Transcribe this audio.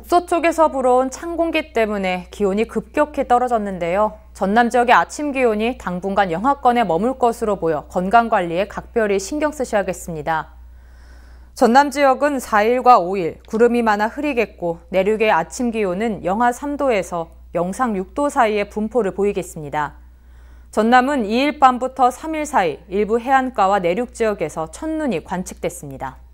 북서쪽에서 불어온 찬 공기 때문에 기온이 급격히 떨어졌는데요. 전남 지역의 아침 기온이 당분간 영하권에 머물 것으로 보여 건강관리에 각별히 신경 쓰셔야겠습니다. 전남 지역은 4일과 5일 구름이 많아 흐리겠고 내륙의 아침 기온은 영하 3도에서 영상 6도 사이의 분포를 보이겠습니다. 전남은 2일 밤부터 3일 사이 일부 해안가와 내륙 지역에서 첫눈이 관측됐습니다.